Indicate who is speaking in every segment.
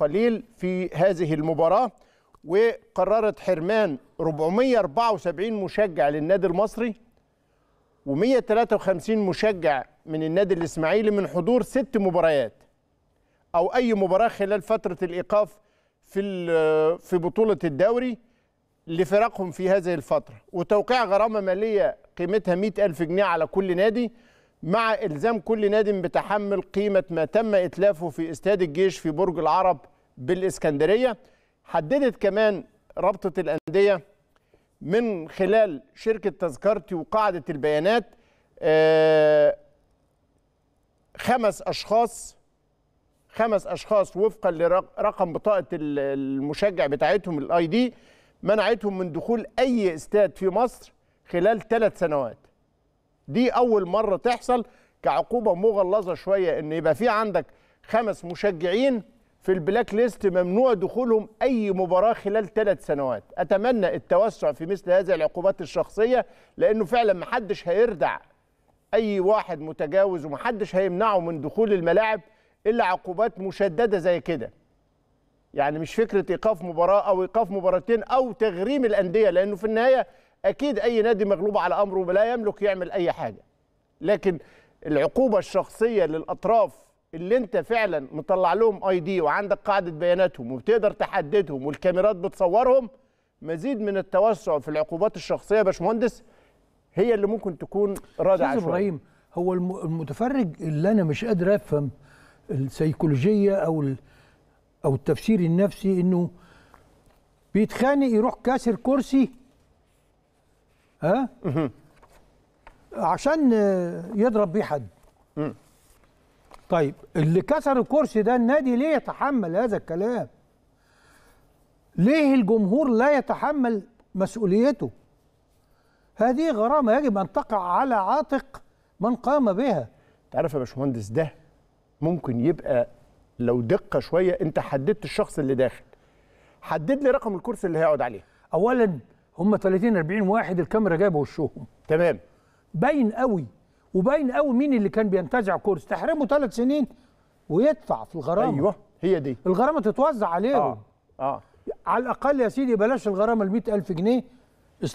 Speaker 1: قليل في هذه المباراة وقررت حرمان 474 مشجع للنادي المصري و153 مشجع من النادي الإسماعيلي من حضور ست مباريات أو أي مباراة خلال فترة الإيقاف في في بطولة الدوري لفرقهم في هذه الفترة وتوقيع غرامة مالية قيمتها 100 ألف جنيه على كل نادي مع إلزام كل نادي بتحمل قيمة ما تم إتلافه في استاد الجيش في برج العرب بالإسكندرية حددت كمان رابطة الأندية من خلال شركة تذكرتي وقاعدة البيانات آه، خمس أشخاص خمس أشخاص وفقا لرقم بطاقة المشجع بتاعتهم الاي دي منعتهم من دخول أي استاد في مصر خلال ثلاث سنوات دي أول مرة تحصل كعقوبة مغلظة شوية إن يبقى في عندك خمس مشجعين في البلاك ليست ممنوع دخولهم أي مباراة خلال ثلاث سنوات أتمنى التوسع في مثل هذه العقوبات الشخصية لأنه فعلا محدش هيردع أي واحد متجاوز ومحدش هيمنعه من دخول الملاعب إلا عقوبات مشددة زي كده يعني مش فكرة إيقاف مباراة أو إيقاف مباراتين أو تغريم الأندية لأنه في النهاية أكيد أي نادي مغلوب على أمره ولا يملك يعمل أي حاجة لكن العقوبة الشخصية للأطراف اللي انت فعلا مطلع لهم اي دي وعندك قاعده بياناتهم وبتقدر تحددهم والكاميرات بتصورهم مزيد من التوسع في العقوبات الشخصيه يا باشمهندس هي اللي ممكن تكون رادعه شويه ابراهيم هو
Speaker 2: المتفرج اللي انا مش قادر افهم السيكولوجيه او او التفسير النفسي انه بيتخانق يروح كاسر كرسي ها عشان يضرب بيه حد طيب اللي كسر الكرسي ده النادي ليه يتحمل هذا الكلام ليه الجمهور لا يتحمل مسؤوليته
Speaker 1: هذه غرامة يجب أن تقع على عاتق من قام بها تعرف يا باشمهندس ده ممكن يبقى لو دقة شوية أنت حددت الشخص اللي داخل حدد لي رقم الكرسي اللي هيقعد عليه أولا هم 30
Speaker 2: 40 واحد الكاميرا جايبه وشهم تمام باين قوي وباين قوي مين اللي كان بينتزع كورس تحرمه ثلاث سنين ويدفع في الغرامه ايوه هي دي الغرامه تتوزع عليهم اه اه على الاقل يا سيدي بلاش الغرامه ال 100000 جنيه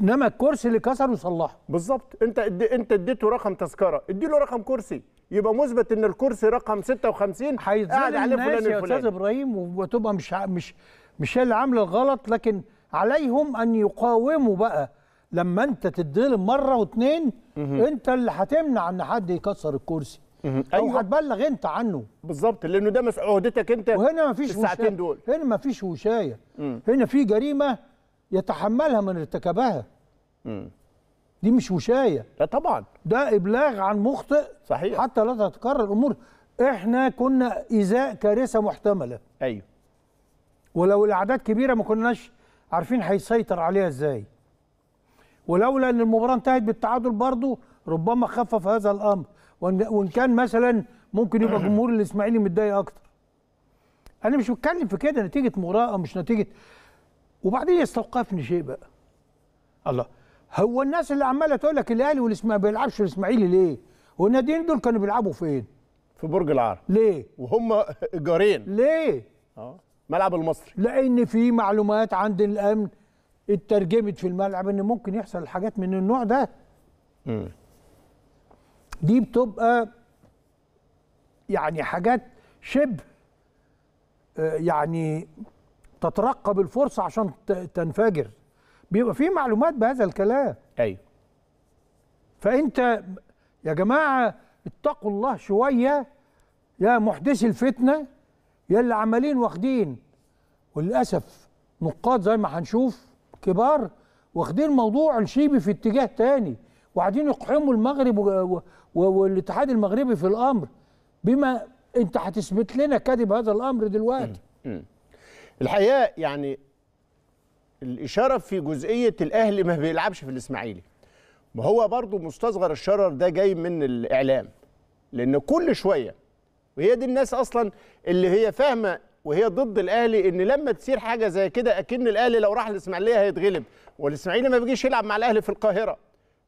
Speaker 1: انما الكرسي اللي كسره صلحه بالظبط انت انت اديته رقم تذكره ادي له رقم كرسي يبقى مثبت ان الكرسي رقم 56 قاعد عليه فلان الفلاني يا استاذ
Speaker 2: ابراهيم وتبقى مش مش مش هي اللي عامله الغلط لكن عليهم ان يقاوموا بقى لما انت تتظلم مره واثنين انت اللي هتمنع ان حد يكسر الكرسي أيوة. او
Speaker 1: هتبلغ انت عنه بالظبط لانه ده مس عهدتك انت وهنا مفيش وشايه
Speaker 2: دول. هنا مفيش وشايه هنا في جريمه يتحملها من ارتكبها دي مش وشايه لا طبعا ده ابلاغ عن مخطئ صحيح حتى لا تتكرر الامور احنا كنا ازاء كارثه محتمله ايوه ولو الاعداد كبيره ما كناش عارفين هيسيطر عليها ازاي ولولا ان المباراه انتهت بالتعادل برضه ربما خفف هذا الامر وان كان مثلا ممكن يبقى جمهور الاسماعيلي متضايق اكتر انا مش بتكلم في كده نتيجه مباراه او مش نتيجه وبعدين يستوقفني شيء بقى الله هو الناس اللي عماله تقول لك الاهلي والاسماعيلي ما بيلعبش الاسماعيلي ليه والناديين دول كانوا بيلعبوا فين في برج العرب ليه وهم جارين ليه اه ملعب المصري لان في معلومات عند الامن اترجمت في الملعب ان ممكن يحصل حاجات من النوع ده م. دي بتبقى يعني حاجات شبه آه، يعني تترقب الفرصه عشان تنفجر بيبقى في معلومات بهذا الكلام ايوه فانت يا جماعه اتقوا الله شويه يا محدثي الفتنه يا اللي عمالين واخدين وللاسف نقاد زي ما هنشوف كبار واخدين موضوع الشيبي في اتجاه تاني وقاعدين يقحموا المغرب والاتحاد المغربي في الامر بما انت هتثبت لنا كذب هذا الامر دلوقتي
Speaker 1: الحقيقه يعني الاشاره في جزئيه الاهلي ما بيلعبش في الاسماعيلي ما هو برضه مستصغر الشرر ده جاي من الاعلام لان كل شويه وهي دي الناس اصلا اللي هي فاهمه وهي ضد الاهلي ان لما تصير حاجه زي كده اكن الاهلي لو راح الاسماعيليه هيتغلب والاسماعيلي ما بيجيش يلعب مع الاهلي في القاهره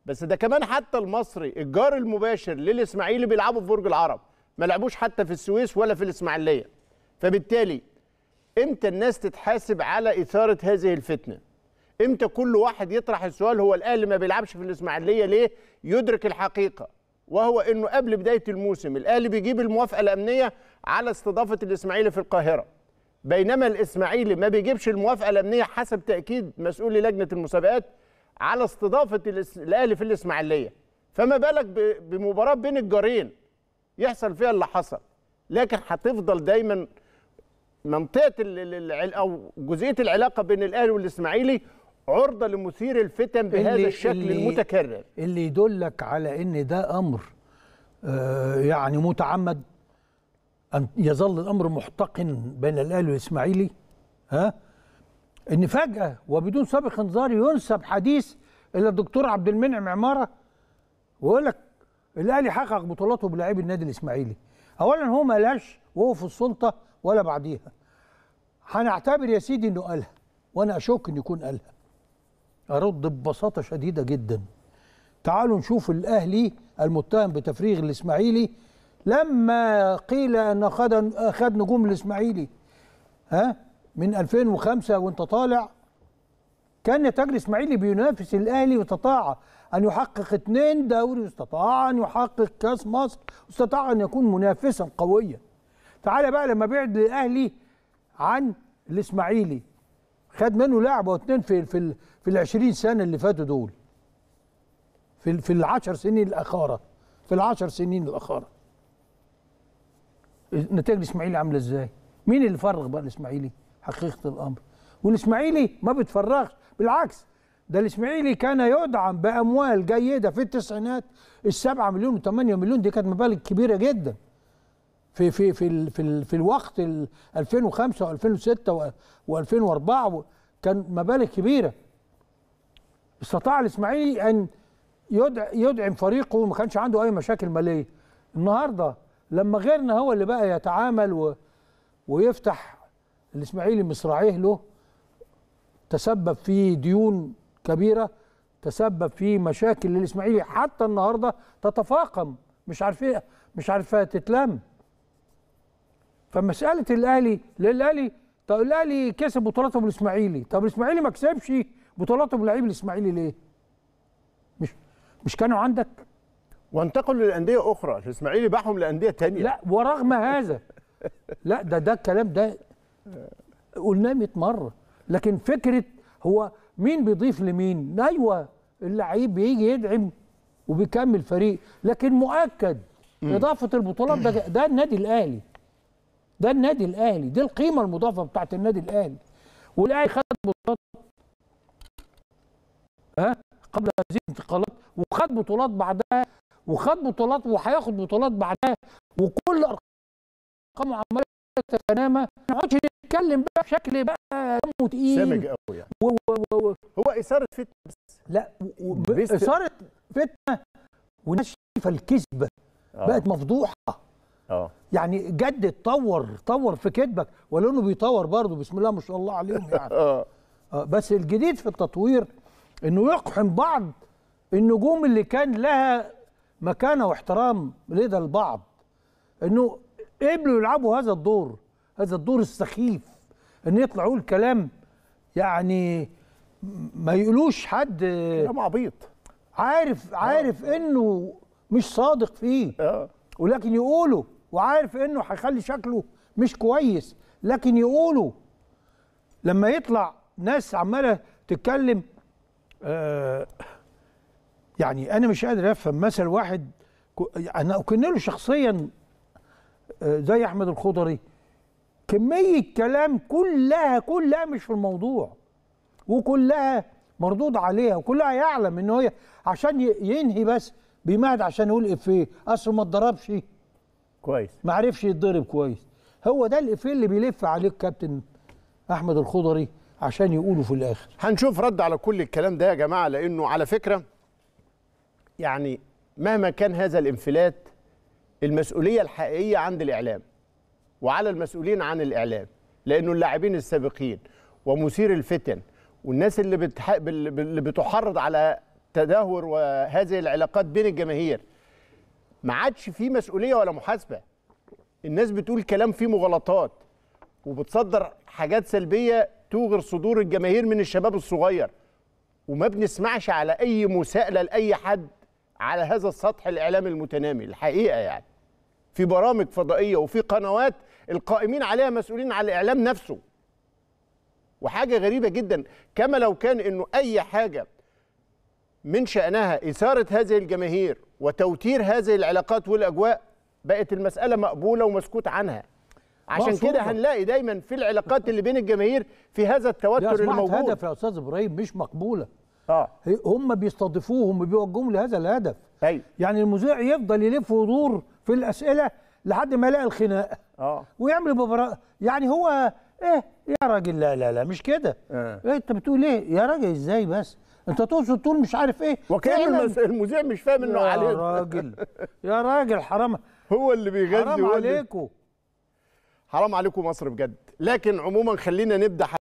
Speaker 1: بس ده كمان حتى المصري الجار المباشر للاسماعيلي بيلعبوا في برج العرب ما لعبوش حتى في السويس ولا في الاسماعيليه فبالتالي امتى الناس تتحاسب على اثاره هذه الفتنه امتى كل واحد يطرح السؤال هو الاهلي ما بيلعبش في الاسماعيليه ليه يدرك الحقيقه وهو انه قبل بدايه الموسم الاهلي بيجيب الموافقه الامنيه على استضافه الاسماعيلي في القاهره بينما الاسماعيلي ما بيجيبش الموافقه الامنيه حسب تاكيد مسؤولي لجنه المسابقات على استضافه الاهلي في الاسماعيليه فما بالك بمباراه بين الجارين يحصل فيها اللي حصل لكن هتفضل دايما منطقه او جزئيه العلاقه بين الاهلي والاسماعيلي عرضة لمثير الفتن بهذا اللي الشكل اللي المتكرر
Speaker 2: اللي يدلك على ان ده امر آه، يعني متعمد ان يظل الامر محتقن بين الاهلي والاسماعيلي ها ان فجاه وبدون سابق انذار ينسب حديث الى الدكتور عبد المنعم عماره ويقول لك الاهلي حقق بطولاته بلاعبي النادي الاسماعيلي اولا هو ما قالهاش وهو في السلطه ولا بعديها هنعتبر يا سيدي انه قالها وانا اشك انه يكون قالها أرد ببساطة شديدة جدا تعالوا نشوف الأهلي المتهم بتفريغ الإسماعيلي لما قيل أن أخذ أخذ نجوم الإسماعيلي ها من 2005 وأنت طالع كان نتاج الإسماعيلي بينافس الأهلي واستطاع أن يحقق اثنين دوري واستطاع أن يحقق كأس مصر واستطاع أن يكون منافسا قويا تعالى بقى لما بعد الأهلي عن الإسماعيلي خد منه لاعب او اتنين في في في ال 20 سنه اللي فاتوا دول في في ال 10 سنين الاخاره في ال 10 سنين الاخاره نتائج الاسماعيلي عامله ازاي مين اللي فرغ بقى الاسماعيلي حقيقه الامر والاسماعيلي ما بتفرغش بالعكس ده الاسماعيلي كان يدعم باموال جيده في التسعينات السبعة مليون و8 مليون دي كانت مبالغ كبيره جدا في في في في, في الوقت 2005 و2006 و2004 كان مبالغ كبيره استطاع الاسماعيلي ان يدعم فريقه وما كانش عنده اي مشاكل ماليه النهارده لما غيرنا هو اللي بقى يتعامل و... ويفتح الاسماعيلي مصراعيه له تسبب في ديون كبيره تسبب في مشاكل للاسماعيلي حتى النهارده تتفاقم مش عارفين مش عارفه تتلم فمساله الاهلي الاهلي طب الاهلي كسب بطولاته بالاسماعيلي طب الاسماعيلي ما كسبش بطولاته بلعيب الاسماعيلي ليه
Speaker 1: مش مش كانوا عندك وانتقلوا لانديه اخرى الاسماعيلي باعهم لانديه تانية لا ورغم هذا لا ده ده الكلام ده
Speaker 2: قلناه 100 مره لكن فكره هو مين بيضيف لمين ايوه اللعيب بيجي يدعم وبيكمل فريق لكن مؤكد اضافه البطولات ده ده النادي الاهلي ده النادي الاهلي دي القيمه المضافه بتاعت النادي الاهلي والاهلي خد بطولات ها قبل هذه الانتقالات وخد بطولات بعدها وخد بطولات وهياخد بطولات بعدها وكل ارقامه عماله تتنامى ما نقعدش نتكلم بقى بشكل بقى دمه تقيل سامج قوي يعني و و و و هو اثاره فتنه بس لا اثاره فتنه وناس شايفه الكذبه آه. بقت مفضوحه اه يعني جدد طور طور في كتبك انه بيطور برضه بسم الله ما شاء الله عليهم يعني آه. آه بس الجديد في التطوير انه يقحم بعض النجوم اللي كان لها مكانه واحترام لدى البعض انه قبلوا يلعبوا هذا الدور هذا الدور السخيف ان يطلعوا الكلام يعني ما يقولوش حد كلام عبيط عارف عارف آه. انه مش صادق فيه آه. ولكن يقوله وعارف انه هيخلي شكله مش كويس لكن يقولوا لما يطلع ناس عماله تتكلم آه يعني انا مش قادر افهم مثل واحد انا اكن له شخصيا آه، زي احمد الخضري كميه كلام كلها كلها مش في الموضوع وكلها مردود عليها وكلها يعلم ان هي عشان ينهي بس بيمهد عشان يقول افيه اصل ما اتضربش كويس ما عرفش يتضرب كويس هو ده الافيه اللي بيلف عليه الكابتن احمد الخضري عشان يقولوا في الاخر
Speaker 1: هنشوف رد على كل الكلام ده يا جماعه لانه على فكره يعني مهما كان هذا الانفلات المسؤوليه الحقيقيه عند الاعلام وعلى المسؤولين عن الاعلام لانه اللاعبين السابقين ومثير الفتن والناس اللي, بتح... اللي بتحرض على تدهور وهذه العلاقات بين الجماهير ما عادش فيه مسؤوليه ولا محاسبه الناس بتقول كلام فيه مغالطات وبتصدر حاجات سلبيه توغر صدور الجماهير من الشباب الصغير وما بنسمعش على اي مساءله لاي حد على هذا السطح الاعلامي المتنامي الحقيقه يعني في برامج فضائيه وفي قنوات القائمين عليها مسؤولين على الاعلام نفسه وحاجه غريبه جدا كما لو كان انه اي حاجه من شأنها إثارة هذه الجماهير وتوتير هذه العلاقات والأجواء بقت المسألة مقبولة ومسكوت عنها عشان كده هنلاقي دايما في العلاقات اللي بين الجماهير في هذا التوتر الموجود هدف
Speaker 2: يا استاذ ابراهيم مش مقبوله اه هم بيستضيفوهم وبيوجهوهم لهذا الهدف أيوة. يعني المذيع يفضل يلف ويدور في الاسئله لحد ما يلاقي الخناقه اه ويعمل مباراه يعني هو ايه يا راجل لا لا لا مش كده آه. إيه انت بتقول ايه يا راجل ازاي بس انت تقصد تقول
Speaker 1: مش عارف ايه وكان المذيع مش فاهم انه عليه يا راجل يا راجل حرام هو اللي بيغذي حرام عليكم حرام عليكم مصر بجد لكن عموما خلينا نبدا